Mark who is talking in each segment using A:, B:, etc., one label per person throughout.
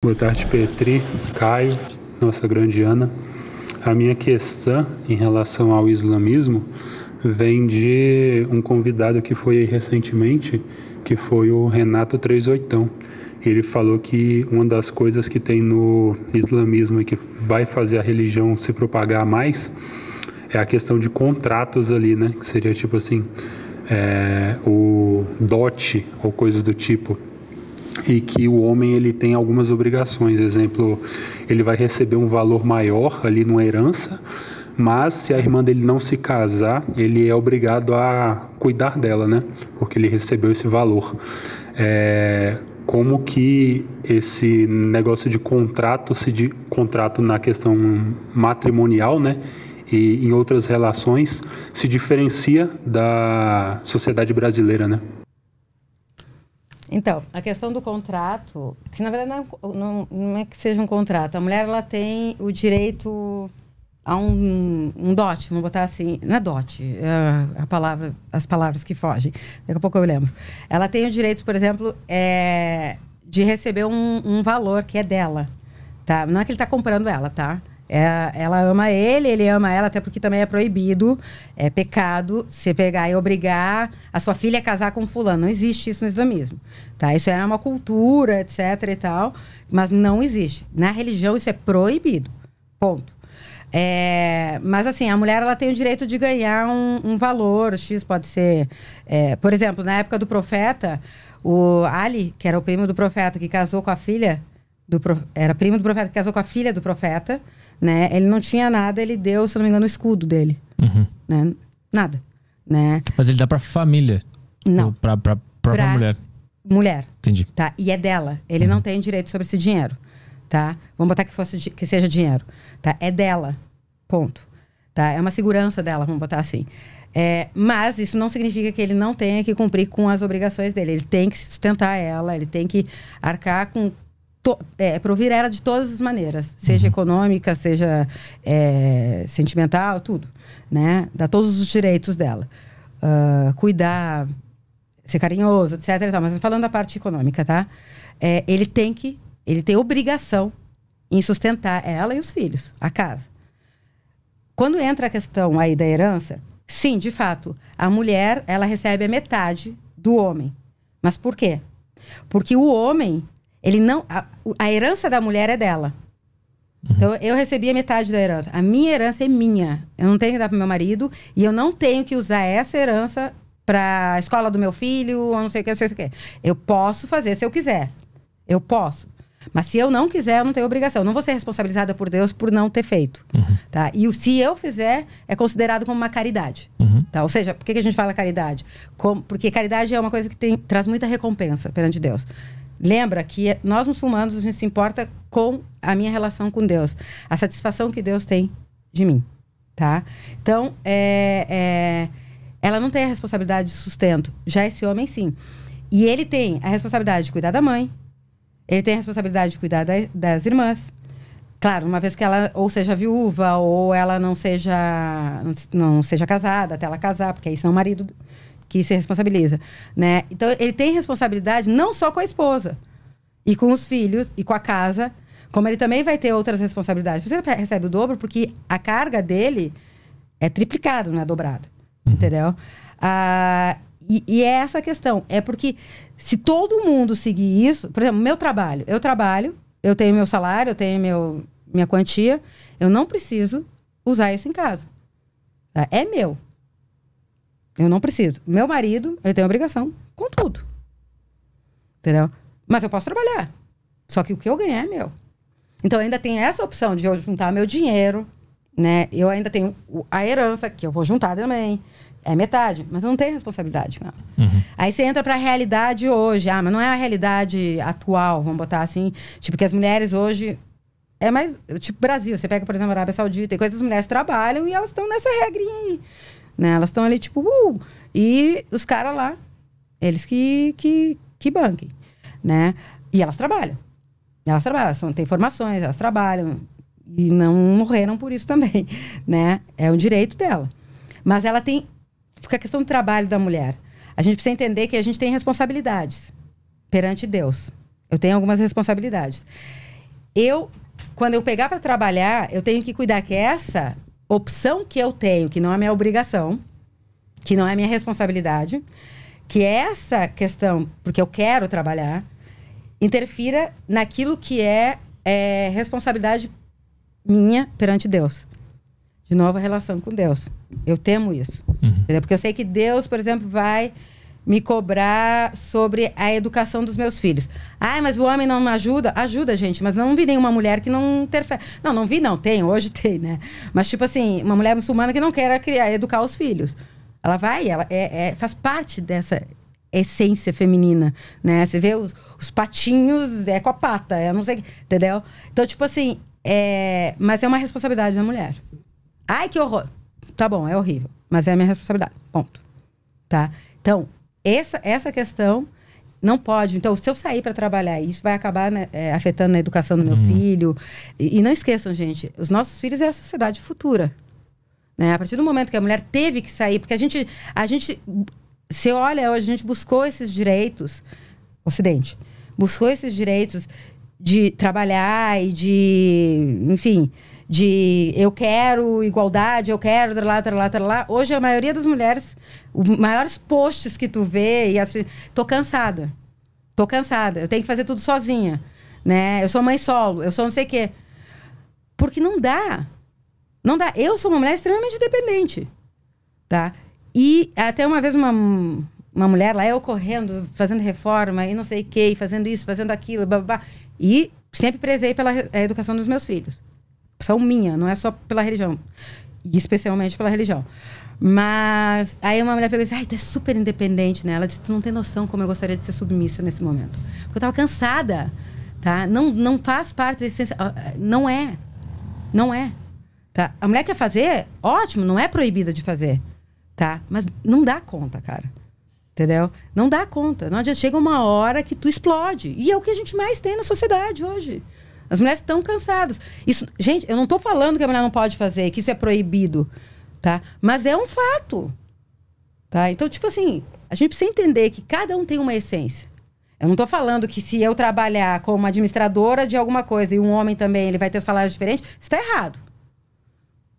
A: Boa tarde, Petri, Caio, nossa grande Ana. A minha questão em relação ao islamismo vem de um convidado que foi recentemente, que foi o Renato 38. Ele falou que uma das coisas que tem no islamismo e que vai fazer a religião se propagar mais é a questão de contratos ali, né? Que seria tipo assim, é, o dote ou coisas do tipo e que o homem ele tem algumas obrigações, exemplo, ele vai receber um valor maior ali numa herança, mas se a irmã dele não se casar, ele é obrigado a cuidar dela, né? Porque ele recebeu esse valor. É, como que esse negócio de contrato se de contrato na questão matrimonial, né? E em outras relações se diferencia da sociedade brasileira, né? Então, a questão do contrato, que na verdade é não, não, é que seja um contrato. A mulher ela tem o direito a um, um dote, vamos botar assim, na é dote, é a palavra, as palavras que fogem. Daqui a pouco eu lembro. Ela tem o direito, por exemplo, é, de receber um, um valor que é dela, tá? Não é que ele está comprando ela, tá? É, ela ama ele, ele ama ela, até porque também é proibido, é pecado você pegar e obrigar a sua filha a casar com fulano. Não existe isso no islamismo, tá? Isso é uma cultura, etc e tal, mas não existe. Na religião isso é proibido, ponto. É, mas assim, a mulher ela tem o direito de ganhar um, um valor, X pode ser... É, por exemplo, na época do profeta, o Ali, que era o primo do profeta, que casou com a filha... Do, era primo do profeta, que casou com a filha do profeta né? Ele não tinha nada, ele deu, se não me engano, o escudo dele, uhum. né? Nada, né? Mas ele dá pra família? Não. Pra, pra, pra, pra mulher? Mulher. Entendi. Tá? E é dela. Ele uhum. não tem direito sobre esse dinheiro, tá? Vamos botar que, fosse, que seja dinheiro, tá? É dela, ponto. Tá? É uma segurança dela, vamos botar assim. É, mas isso não significa que ele não tenha que cumprir com as obrigações dele. Ele tem que sustentar ela, ele tem que arcar com to, é, provir ela de todas as maneiras, seja uhum. econômica, seja é, sentimental, tudo, né? Dar todos os direitos dela, uh, cuidar, ser carinhoso, etc. Mas falando da parte econômica, tá? É, ele tem que, ele tem obrigação em sustentar ela e os filhos, a casa. Quando entra a questão aí da herança, sim, de fato, a mulher ela recebe a metade do homem. Mas por quê? Porque o homem ele não. A, a herança da mulher é dela. Uhum. Então, eu recebi a metade da herança. A minha herança é minha. Eu não tenho que dar pro meu marido e eu não tenho que usar essa herança para a escola do meu filho, ou não sei o que, não sei o que. Eu posso fazer se eu quiser. Eu posso. Mas se eu não quiser, eu não tenho obrigação. Eu não vou ser responsabilizada por Deus por não ter feito. Uhum. Tá? E se eu fizer, é considerado como uma caridade. Uhum. Tá? Ou seja, por que a gente fala caridade? Como, porque caridade é uma coisa que tem, traz muita recompensa perante Deus. Lembra que nós muçulmanos a gente se importa com a minha relação com Deus, a satisfação que Deus tem de mim, tá? Então, é, é, ela não tem a responsabilidade de sustento. Já esse homem, sim. E ele tem a responsabilidade de cuidar da mãe, ele tem a responsabilidade de cuidar da, das irmãs. Claro, uma vez que ela ou seja viúva ou ela não seja não seja casada até ela casar, porque aí são marido que se responsabiliza, né? Então ele tem responsabilidade não só com a esposa e com os filhos e com a casa, como ele também vai ter outras responsabilidades. Você recebe o dobro porque a carga dele é triplicada, não é dobrada, uhum. entendeu? Ah, e, e, é essa a questão. É porque se todo mundo seguir isso, por exemplo, meu trabalho, eu trabalho, eu tenho meu salário, eu tenho meu, minha quantia, eu não preciso usar isso em casa. Tá? É meu. Eu não preciso. Meu marido, eu tenho obrigação com tudo. Entendeu? Mas eu posso trabalhar. Só que o que eu ganhar é meu. Então ainda tem essa opção de eu juntar meu dinheiro, né? Eu ainda tenho a herança que eu vou juntar também. É metade, mas eu não tenho responsabilidade com uhum. Aí você entra para a realidade hoje. Ah, mas não é a realidade atual, vamos botar assim. Tipo, que as mulheres hoje. É mais. Tipo, Brasil. Você pega, por exemplo, a Arábia Saudita tem coisas, as mulheres trabalham e elas estão nessa regrinha aí. Né? Elas estão ali, tipo, uh! E os caras lá, eles que, que, que banquem, né? E elas trabalham. Elas trabalham, são, têm formações, elas trabalham. E não morreram por isso também, né? É um direito dela. Mas ela tem... Fica a questão do trabalho da mulher. A gente precisa entender que a gente tem responsabilidades perante Deus. Eu tenho algumas responsabilidades. Eu, quando eu pegar para trabalhar, eu tenho que cuidar que essa opção que eu tenho, que não é minha obrigação, que não é minha responsabilidade, que essa questão, porque eu quero trabalhar, interfira naquilo que é, é responsabilidade minha perante Deus. De nova relação com Deus. Eu temo isso. Uhum. Porque eu sei que Deus, por exemplo, vai me cobrar sobre a educação dos meus filhos. Ai, mas o homem não me ajuda? Ajuda, gente, mas não vi nenhuma mulher que não interfere. Não, não vi, não. Tem, hoje tem, né? Mas, tipo assim, uma mulher muçulmana que não quer criar, educar os filhos. Ela vai, ela é, é faz parte dessa essência feminina, né? Você vê os, os patinhos, é com a pata, é não sei, entendeu? Então, tipo assim, é... mas é uma responsabilidade da mulher. Ai, que horror! Tá bom, é horrível, mas é a minha responsabilidade, ponto. Tá? Então, essa, essa questão não pode. Então, se eu sair para trabalhar, isso vai acabar né, é, afetando a educação do meu uhum. filho. E, e, não esqueçam, gente, os nossos filhos é a sociedade futura. Né? A partir do momento que a mulher teve que sair, porque a gente, a gente, se olha, a gente buscou esses direitos, Ocidente, buscou esses direitos de trabalhar e de, enfim, de eu quero igualdade, eu quero, lá, lá, lá. Hoje a maioria das mulheres, os maiores posts que tu vê, e assim, tô cansada. Tô cansada, eu tenho que fazer tudo sozinha, né? Eu sou mãe solo, eu sou não sei o quê. Porque não dá. Não dá. Eu sou uma mulher extremamente independente, tá? E até uma vez uma, uma mulher lá, eu correndo, fazendo reforma e não sei o quê, fazendo isso, fazendo aquilo, blá, blá, blá. E sempre prezei pela educação dos meus filhos são minha, não é só pela religião. E especialmente pela religião. Mas aí uma mulher pegou e disse: Ai, tu é super independente, né? Ela disse: Tu não tem noção como eu gostaria de ser submissa nesse momento. Porque eu tava cansada, tá? Não, não faz parte da essência. Não é. Não é. Tá? A mulher quer fazer, ótimo, não é proibida de fazer, tá? Mas não dá conta, cara. Entendeu? Não dá conta. Não adianta. Chega uma hora que tu explode. E é o que a gente mais tem na sociedade hoje. As mulheres estão cansadas. Isso, gente, eu não estou falando que a mulher não pode fazer, que isso é proibido, tá? Mas é um fato, tá? Então, tipo assim, a gente precisa entender que cada um tem uma essência. Eu não estou falando que se eu trabalhar como administradora de alguma coisa e um homem também ele vai ter um salário diferente, está errado.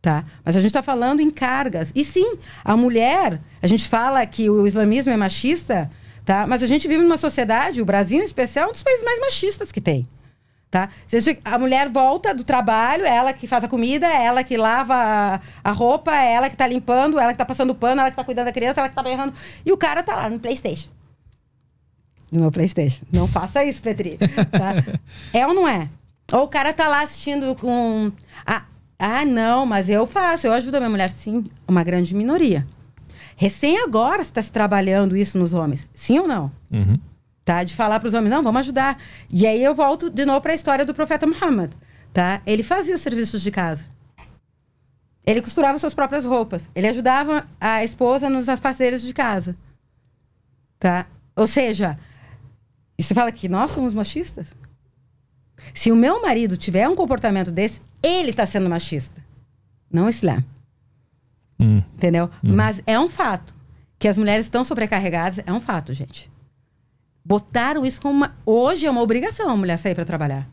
A: Tá? Mas a gente está falando em cargas. E sim, a mulher, a gente fala que o islamismo é machista, tá? mas a gente vive numa sociedade, o Brasil em especial, é um dos países mais machistas que tem tá? A mulher volta do trabalho, ela que faz a comida, ela que lava a roupa, ela que tá limpando, ela que tá passando pano, ela que tá cuidando da criança, ela que tá berrando. E o cara tá lá no Playstation. No meu Playstation. Não faça isso, Petri. Tá? é ou não é? Ou o cara tá lá assistindo com... Ah, ah, não, mas eu faço, eu ajudo a minha mulher. Sim, uma grande minoria. Recém agora está se trabalhando isso nos homens. Sim ou não? Uhum tá? De falar para os homens, não, vamos ajudar. E aí eu volto de novo para a história do profeta Muhammad, tá? Ele fazia os serviços de casa. Ele costurava suas próprias roupas. Ele ajudava a esposa nos afazeres de casa. Tá? Ou seja, você fala que nós somos machistas? Se o meu marido tiver um comportamento desse, ele está sendo machista. Não o Islã. Hum. Entendeu? Hum. Mas é um fato. Que as mulheres estão sobrecarregadas, é um fato, gente botaram isso como uma. Hoje é uma obrigação a mulher sair para trabalhar.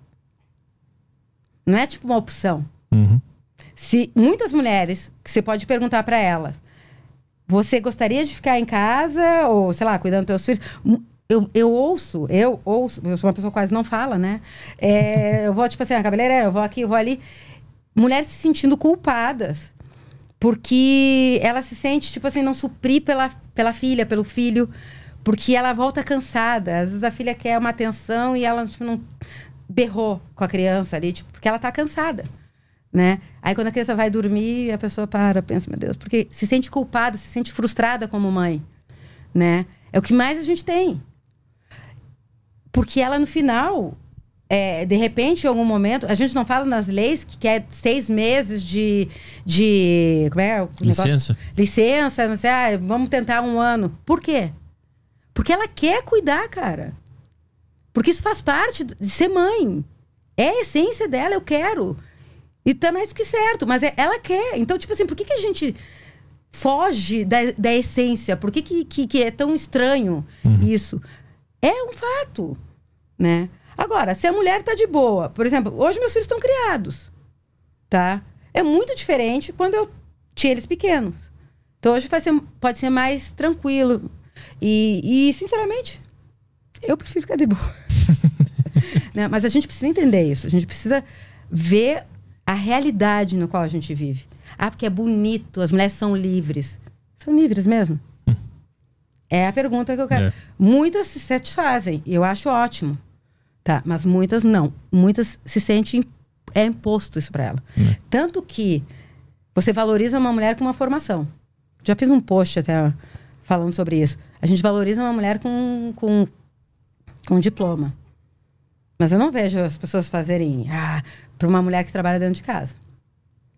A: Não é tipo uma opção. Uhum. Se muitas mulheres, você pode perguntar para elas: você gostaria de ficar em casa ou, sei lá, cuidando dos seus filhos? Eu, eu ouço, eu ouço, eu sou uma pessoa que quase não fala, né? É, eu vou, tipo assim, a ah, cabeleireira, eu vou aqui, eu vou ali. Mulheres se sentindo culpadas. Porque ela se sente, tipo assim, não suprir pela, pela filha, pelo filho. Porque ela volta cansada. Às vezes a filha quer uma atenção e ela tipo, não berrou com a criança ali, tipo, porque ela está cansada. Né? Aí quando a criança vai dormir, a pessoa para, pensa, meu Deus, porque se sente culpada, se sente frustrada como mãe, né? É o que mais a gente tem. Porque ela no final, é, de repente, em algum momento, a gente não fala nas leis que quer seis meses de, de como é o licença, licença, não sei, ah, vamos tentar um ano. Por quê? Porque ela quer cuidar, cara. Porque isso faz parte de ser mãe. É a essência dela, eu quero. E tá mais que certo, mas é, ela quer. Então, tipo assim, por que, que a gente foge da, da essência? Por que, que, que, que é tão estranho uhum. isso? É um fato, né? Agora, se a mulher tá de boa, por exemplo, hoje meus filhos estão criados, tá? É muito diferente quando eu tinha eles pequenos. Então hoje ser, pode ser mais tranquilo. E, e sinceramente, eu prefiro ficar de boa. né? Mas a gente precisa entender isso. A gente precisa ver a realidade no qual a gente vive. Ah, porque é bonito, as mulheres são livres. São livres mesmo? É a pergunta que eu quero. É. Muitas se satisfazem, e eu acho ótimo. Tá, mas muitas não. Muitas se sentem. É imposto isso para ela. Né. Tanto que você valoriza uma mulher com uma formação. Já fiz um post até falando sobre isso. A gente valoriza uma mulher com, com, com diploma. Mas eu não vejo as pessoas fazerem ah, para uma mulher que trabalha dentro de casa.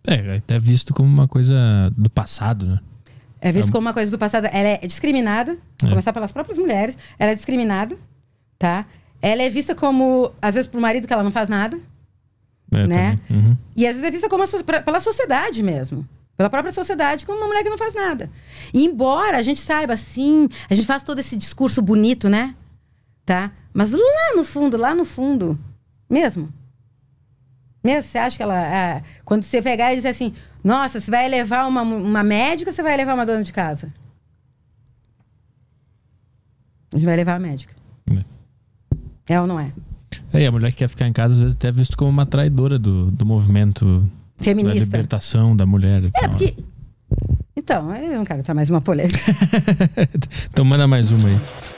A: É, até visto como uma coisa do passado, né? É visto é... como uma coisa do passado. Ela é discriminada, é. começar pelas próprias mulheres, ela é discriminada, tá? Ela é vista como, às vezes, pro marido que ela não faz nada, é, né? Uhum. E às vezes é vista como so pela sociedade mesmo pela própria sociedade, como uma mulher que não faz nada. E embora a gente saiba, sim, a gente faz todo esse discurso bonito, né? Tá? Mas lá no fundo, lá no fundo, mesmo. Mesmo, você acha que ela. É, quando você pegar e dizer assim, nossa, você vai levar uma, uma médica ou você vai levar uma dona de casa? A gente vai levar a médica. É, é ou não é? É, e a mulher que quer ficar em casa às vezes é até é visto como uma traidora do, do movimento Feminista. Da libertação da mulher. É, então, porque. Né? Então, eu não quero entrar mais uma polêmica. então, manda mais uma aí.